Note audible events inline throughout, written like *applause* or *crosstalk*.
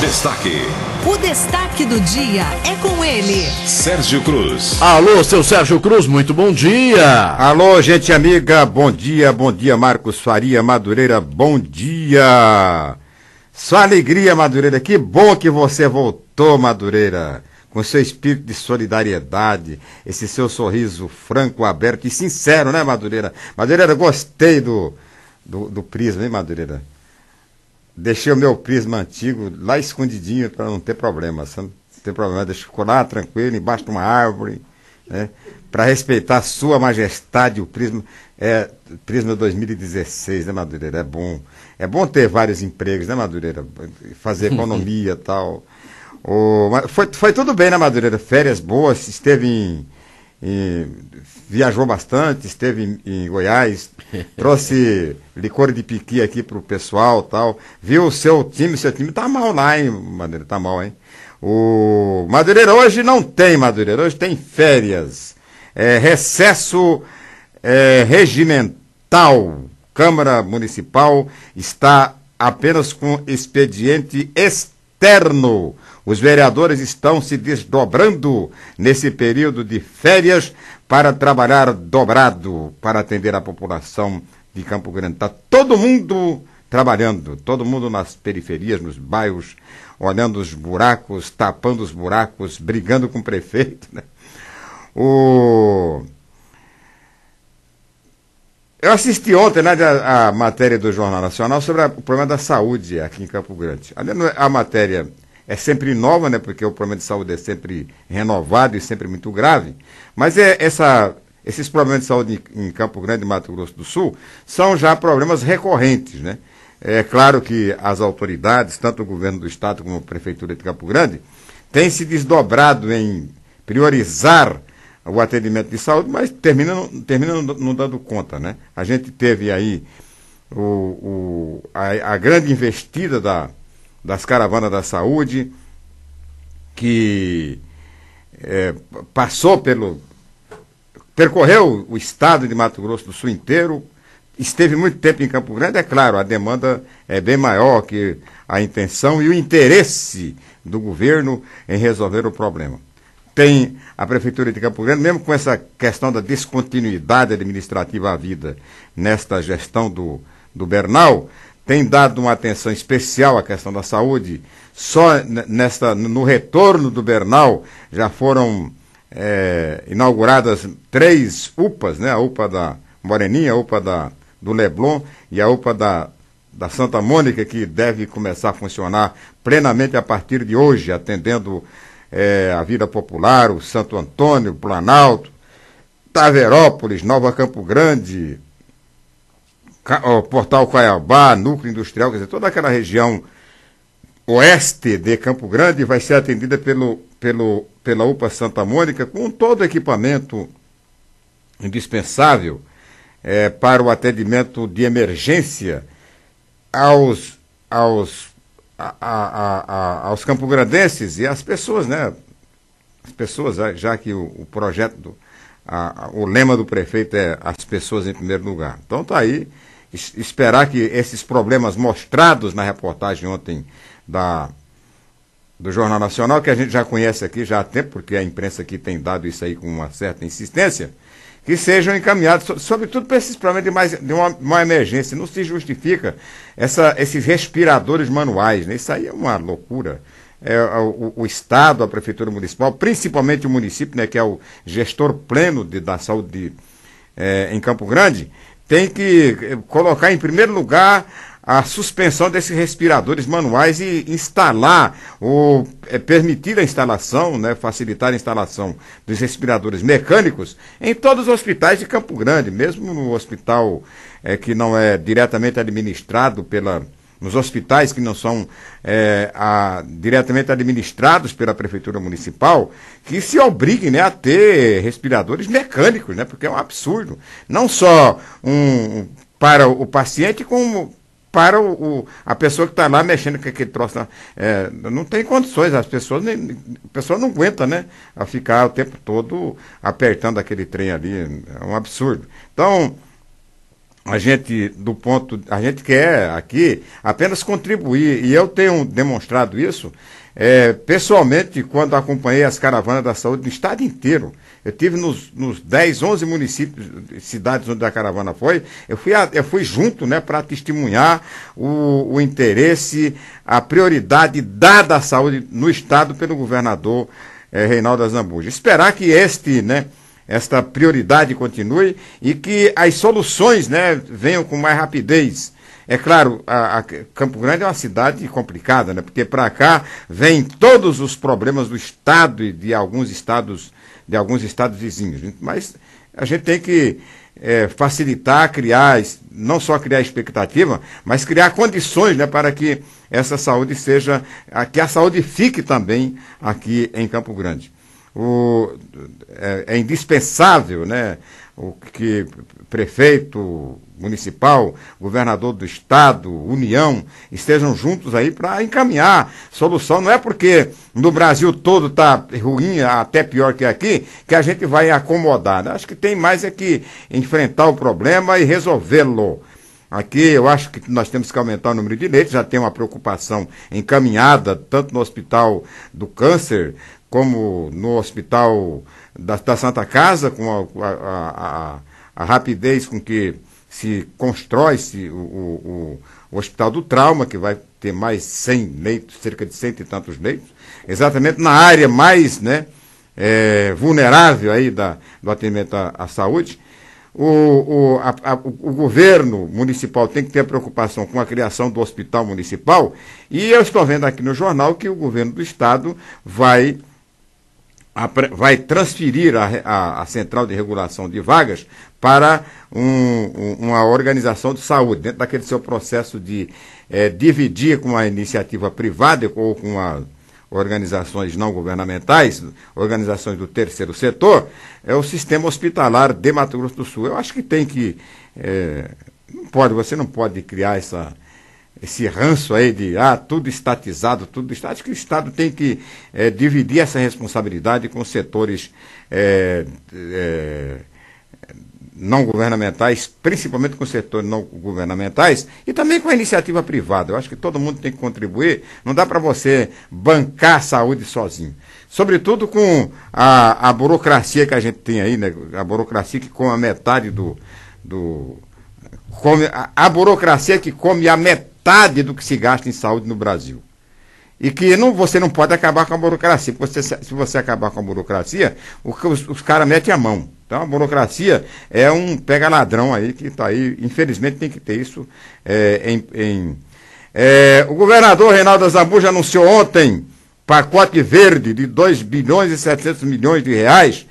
Destaque. O destaque do dia é com ele, Sérgio Cruz. Alô, seu Sérgio Cruz, muito bom dia. Alô, gente amiga, bom dia, bom dia, Marcos Faria Madureira, bom dia. Só alegria, Madureira, que bom que você voltou, Madureira. Com seu espírito de solidariedade, esse seu sorriso franco, aberto e sincero, né, Madureira? Madureira, gostei do, do, do prisma, hein, Madureira? Deixei o meu prisma antigo lá escondidinho para não ter problema, sabe? ter problema, deixa ficou lá tranquilo, embaixo de uma árvore, né? Para respeitar sua majestade, o prisma é prisma 2016, né, Madureira? É bom. É bom ter vários empregos, né, Madureira? Fazer uhum. economia e tal. O, foi, foi tudo bem, né, Madureira? Férias boas, esteve em e viajou bastante, esteve em, em Goiás, *laughs* trouxe licor de piqui aqui pro pessoal tal. Viu o seu time, seu time tá mal lá, hein, Madureira? Tá mal, hein? O Madureira hoje não tem Madureira, hoje tem férias. É, recesso é, regimental. Câmara Municipal está apenas com expediente externo. Os vereadores estão se desdobrando nesse período de férias para trabalhar dobrado para atender a população de Campo Grande. Está todo mundo trabalhando, todo mundo nas periferias, nos bairros, olhando os buracos, tapando os buracos, brigando com o prefeito. Né? O... Eu assisti ontem né, a, a, matéria do Jornal Nacional sobre a, o problema da saúde aqui em Campo Grande. É, a matéria é sempre nova, né? Porque o problema de saúde é sempre renovado e sempre muito grave. Mas é essa, esses problemas de saúde em, em Campo Grande, Mato Grosso do Sul, são já problemas recorrentes, né? É claro que as autoridades, tanto o governo do estado como a prefeitura de Campo Grande, têm se desdobrado em priorizar o atendimento de saúde, mas termina, termina não dando conta, né? A gente teve aí o, o, a, a grande investida da das caravanas da saúde, que é, passou pelo. percorreu o estado de Mato Grosso do Sul inteiro, esteve muito tempo em Campo Grande, é claro, a demanda é bem maior que a intenção e o interesse do governo em resolver o problema. Tem a Prefeitura de Campo Grande, mesmo com essa questão da descontinuidade administrativa à vida nesta gestão do, do Bernal, tem dado uma atenção especial à questão da saúde. Só nesta, no retorno do Bernal já foram é, inauguradas três UPAs, né? a UPA da Moreninha, a UPA da, do Leblon e a UPA da, da Santa Mônica, que deve começar a funcionar plenamente a partir de hoje, atendendo é, a vida Popular, o Santo Antônio, Planalto, Taverópolis, Nova Campo Grande, o Portal Caiabá, Núcleo Industrial, quer dizer, toda aquela região oeste de Campo Grande vai ser atendida pelo, pelo, pela UPA Santa Mônica com todo o equipamento indispensável é, para o atendimento de emergência aos, aos, a, a, a, aos campograndenses e às pessoas, né? As pessoas, já que o, o projeto, do, o lema do prefeito é as pessoas em primeiro lugar. Então tá aí esperar que esses problemas mostrados na reportagem ontem da, do Jornal Nacional, que a gente já conhece aqui já há tempo, porque é a imprensa aqui tem dado isso aí com uma certa insistência, que sejam encaminhados, sobretudo para esses problemas de, mais, de uma, uma emergência. Não se justifica essa, esses respiradores manuais, né? Isso aí é uma loucura. É, é o, o, Estado, a Prefeitura Municipal, principalmente o município, né, que é o gestor pleno de, da saúde de, é, em Campo Grande, tem que eh, colocar em primeiro lugar a suspensão desses respiradores manuais e instalar ou é, eh, permitir a instalação, né, facilitar a instalação dos respiradores mecânicos em todos os hospitais de Campo Grande, mesmo no hospital é, que não é diretamente administrado pela nos hospitais que não são é, a, diretamente administrados pela prefeitura municipal, que se obriguem né, a ter respiradores mecânicos, né, porque é um absurdo. Não só um, para o paciente, como para o, o, a pessoa que está lá mexendo com aquele troço. É, não tem condições, as pessoas nem, a pessoa não aguenta, né? A ficar o tempo todo apertando aquele trem ali. É um absurdo. Então, a gente do ponto a gente quer aqui apenas contribuir e eu tenho demonstrado isso é, pessoalmente quando acompanhei as caravanas da saúde no estado inteiro eu tive nos, nos 10, 11 municípios cidades onde a caravana foi eu fui eu fui junto né para testemunhar o, o interesse a prioridade dada à saúde no estado pelo governador é, Reinaldo Azambuja esperar que este né esta prioridade continue e que as soluções né, venham com mais rapidez. É claro, a, a Campo Grande é uma cidade complicada, né? Porque para cá vêm todos os problemas do estado e de alguns estados, de alguns estados vizinhos. Né. Mas a gente tem que é, facilitar, criar, não só criar expectativa, mas criar condições né, para que essa saúde seja, que a saúde fique também aqui em Campo Grande o, é, é, indispensável né, o que prefeito municipal, governador do estado, União, estejam juntos aí para encaminhar solução. Não é porque no Brasil todo está ruim, até pior que aqui, que a gente vai acomodar. Né? Acho que tem mais é que enfrentar o problema e resolvê-lo. Aqui eu acho que nós temos que aumentar o número de leitos, já tem uma preocupação encaminhada, tanto no Hospital do Câncer, como no Hospital da, da Santa Casa, com a, a, a, a, rapidez com que se constrói -se o, o, o, Hospital do Trauma, que vai ter mais 100 leitos, cerca de cento e tantos leitos, exatamente na área mais né, é, vulnerável aí da, do atendimento à saúde o, o, a, a, o governo municipal tem que ter preocupação com a criação do hospital municipal. E eu estou vendo aqui no jornal que o governo do estado vai vai transferir a, a, a, central de regulação de vagas para um, um, uma organização de saúde, dentro daquele seu processo de é, dividir com a iniciativa privada ou com a organizações não governamentais, organizações do terceiro setor, é o sistema hospitalar de Mato Grosso do Sul. Eu acho que tem que. É, não pode, você não pode criar essa, esse ranço aí de ah, tudo estatizado, tudo estatizado. Acho que o Estado tem que é, dividir essa responsabilidade com setores. É, é não governamentais, principalmente com os setores não governamentais, e também com a iniciativa privada. Eu acho que todo mundo tem que contribuir, não dá para você bancar a saúde sozinho. Sobretudo com a, a burocracia que a gente tem aí, né? a burocracia que come a metade do. do come, a, a burocracia que come a metade do que se gasta em saúde no Brasil. E que não, você não pode acabar com a burocracia, porque você, se você acabar com a burocracia, os, os caras metem a mão. Então a burocracia é um pega-ladrão aí que está aí, infelizmente tem que ter isso é, em. em é, o governador Reinaldo Zambuja anunciou ontem pacote verde de 2 bilhões e 700 milhões de reais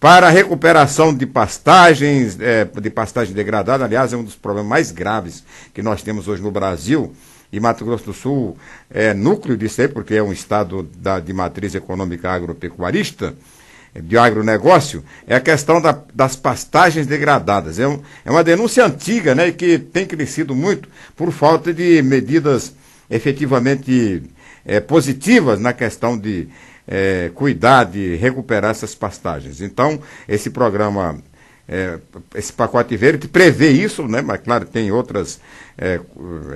para a recuperação de pastagens, é, de pastagem degradada, aliás, é um dos problemas mais graves que nós temos hoje no Brasil. E Mato Grosso do Sul é núcleo disso aí, porque é um estado da, de matriz econômica agropecuarista de agronegócio é a questão da, das pastagens degradadas. É, um, é uma denúncia antiga né, que tem crescido muito por falta de medidas efetivamente é, positivas na questão de é, cuidar, de recuperar essas pastagens. Então, esse programa é, esse pacote verde prevê isso, né? mas claro, tem outras, é,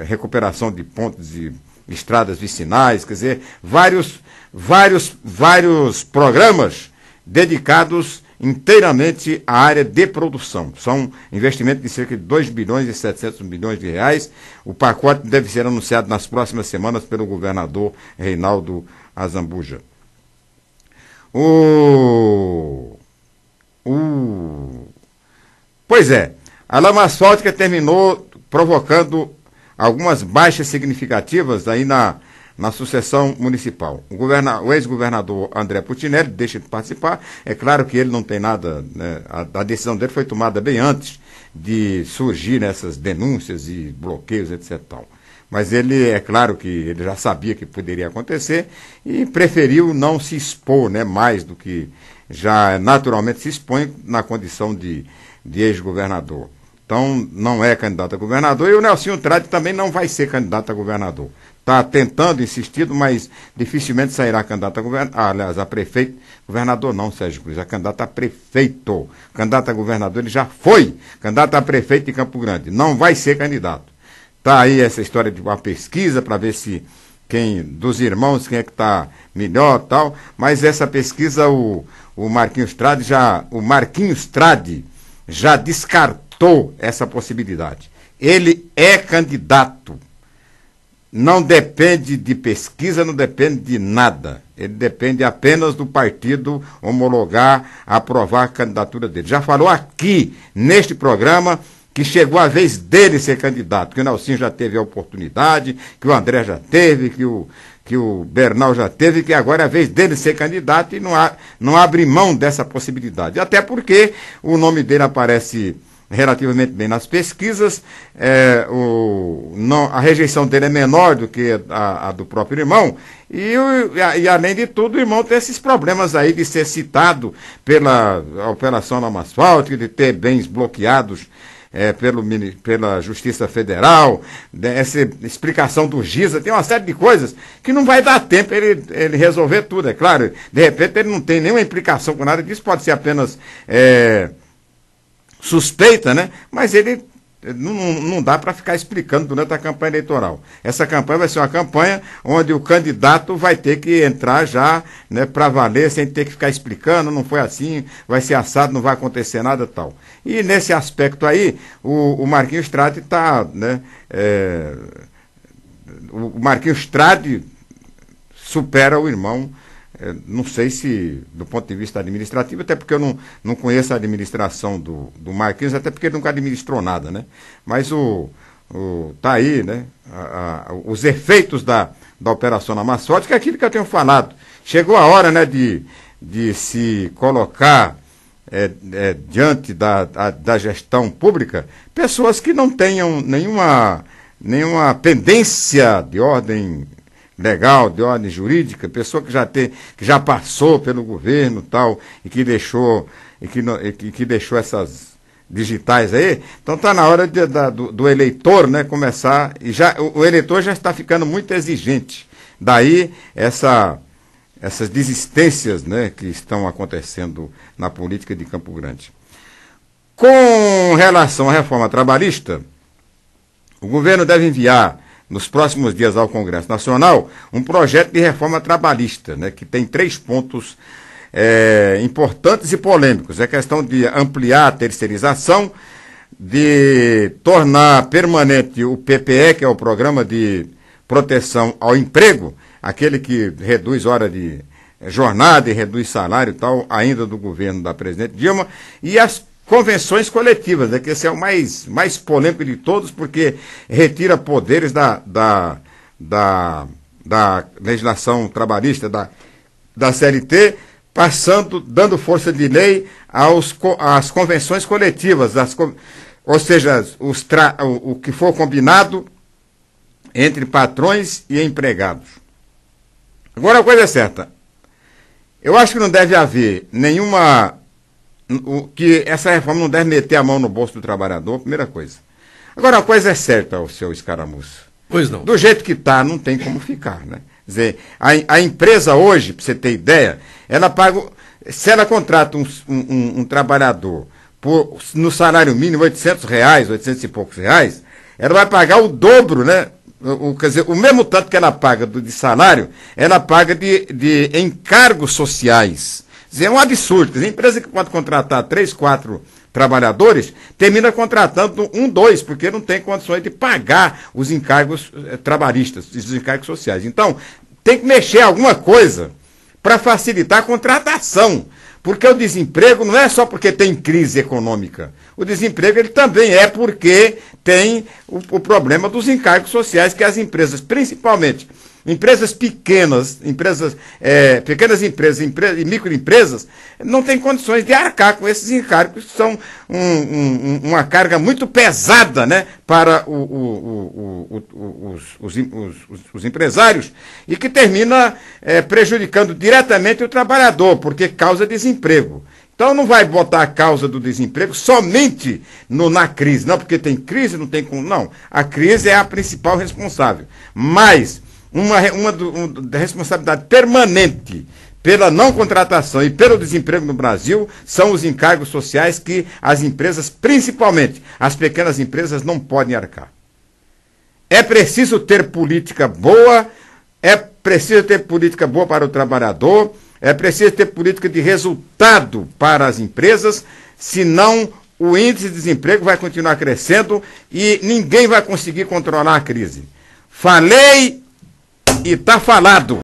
recuperação de pontos de estradas vicinais, quer dizer, vários, vários, vários programas dedicados inteiramente à área de produção. São investimento de cerca de 2 bilhões e 700 milhões de reais. O pacote deve ser anunciado nas próximas semanas pelo governador Reinaldo Azambuja. O... o... Pois é, a lama asfáltica terminou provocando algumas baixas significativas aí na na sucessão municipal. O, o ex-governador André Putinelli deixa de participar. É claro que ele não tem nada. Né? A, a, decisão dele foi tomada bem antes de surgir né, essas denúncias e bloqueios, etc. Tal. Mas ele, é claro que ele já sabia que poderia acontecer e preferiu não se expor né, mais do que já naturalmente se expõe na condição de, de ex-governador. Então, não é candidato a governador. E o Nelsinho Trade também não vai ser candidato a governador está tentando, insistindo, mas dificilmente sairá candidata a governador. Ah, aliás, a prefeito, governador não, Sérgio Cruz, a candidata a prefeito. Candidata a governador, ele já foi candidato a prefeito de Campo Grande. Não vai ser candidato. Está aí essa história de uma pesquisa para ver se quem dos irmãos, quem é que está melhor tal. Mas essa pesquisa, o, o Marquinhos Trade já. O Marquinhos Trade já descartou essa possibilidade. Ele é candidato não depende de pesquisa, não depende de nada. Ele depende apenas do partido homologar, aprovar a candidatura dele. Já falou aqui, neste programa, que chegou a vez dele ser candidato, que o Nelson já teve a oportunidade, que o André já teve, que o, que o Bernal já teve, que agora é a vez dele ser candidato e não, há, não abre mão dessa possibilidade. Até porque o nome dele aparece relativamente bem nas pesquisas, é, o, não, a rejeição dele é menor do que a, a do próprio irmão, e, o, e, além de tudo, o irmão tem esses problemas aí de ser citado pela Operação Lama Asfáltica, de ter bens bloqueados é, pelo, pela Justiça Federal, né, essa explicação do gisa tem uma série de coisas que não vai dar tempo ele, ele resolver tudo, é claro. De repente ele não tem nenhuma implicação com nada disso, pode ser apenas. É, suspeita, né? Mas ele não, não dá para ficar explicando durante a campanha eleitoral. Essa campanha vai ser uma campanha onde o candidato vai ter que entrar já né, para valer, sem ter que ficar explicando, não foi assim, vai ser assado, não vai acontecer nada tal. E nesse aspecto aí, o, o Marquinhos Trade está. Né, é, o Marquinhos Trade supera o irmão é, não sei se, do ponto de vista administrativo, até porque eu não, não conheço a administração do, do Marquinhos, até porque ele nunca administrou nada, né? Mas o, o tá aí, né? A, a, os efeitos da, da operação na Massote, que é aquilo que eu tenho falado. Chegou a hora, né, de, de se colocar é, é, diante da, da, da gestão pública pessoas que não tenham nenhuma nenhuma pendência de ordem legal, de ordem jurídica, pessoa que já, tem, que já passou pelo governo tal, e que deixou, e que, e que, que deixou essas digitais aí. Então está na hora de, da, do, do, eleitor né, começar. E já, o, o eleitor já está ficando muito exigente. Daí essa, essas desistências né, que estão acontecendo na política de Campo Grande. Com relação à reforma trabalhista, o governo deve enviar nos próximos dias ao Congresso Nacional um projeto de reforma trabalhista, né, que tem três pontos é, importantes e polêmicos. É questão de ampliar a terceirização, de tornar permanente o PPE, que é o Programa de Proteção ao Emprego, aquele que reduz hora de jornada e reduz salário e tal, ainda do governo da presidente Dilma, e as convenções coletivas, né, que esse é o mais, mais polêmico de todos, porque retira poderes da, da, da, da legislação trabalhista, da, da CLT, passando, dando força de lei aos, às convenções coletivas, às, ou seja, os tra, o, o que for combinado entre patrões e empregados. Agora, a coisa é certa. Eu acho que não deve haver nenhuma o, que essa reforma não deve meter a mão no bolso do trabalhador, primeira coisa. Agora, a coisa é certa, o seu escaramuço. Pois não. Do jeito que está, não tem como ficar, né? Quer dizer, a, a empresa hoje, para você ter ideia, ela paga. Se ela contrata um, um, um trabalhador por, no salário mínimo, 800 reais, 800 e poucos reais, ela vai pagar o dobro, né? O, quer dizer, o mesmo tanto que ela paga do, de salário, ela paga de, de encargos sociais é um absurdo. As empresa que pode contratar três, quatro trabalhadores, termina contratando um, dois, porque não tem condições de pagar os encargos eh, trabalhistas, os encargos sociais. Então, tem que mexer alguma coisa para facilitar a contratação. Porque o desemprego não é só porque tem crise econômica. O desemprego ele também é porque tem o, o problema dos encargos sociais que as empresas, principalmente Empresas pequenas, empresas, é, pequenas empresas, empresas e microempresas, não têm condições de arcar com esses encargos, que são um, um, uma carga muito pesada né, para o, o, o, os, os, os, os, empresários e que termina é, prejudicando diretamente o trabalhador, porque causa desemprego. Então não vai botar a causa do desemprego somente no, na crise, não, porque tem crise, não tem como. Não, a crise é a principal responsável. Mas uma, uma, uma responsabilidade permanente pela não contratação e pelo desemprego no Brasil são os encargos sociais que as empresas, principalmente as pequenas empresas, não podem arcar. É preciso ter política boa, é preciso ter política boa para o trabalhador, é preciso ter política de resultado para as empresas, senão o índice de desemprego vai continuar crescendo e ninguém vai conseguir controlar a crise. Falei e tá falado.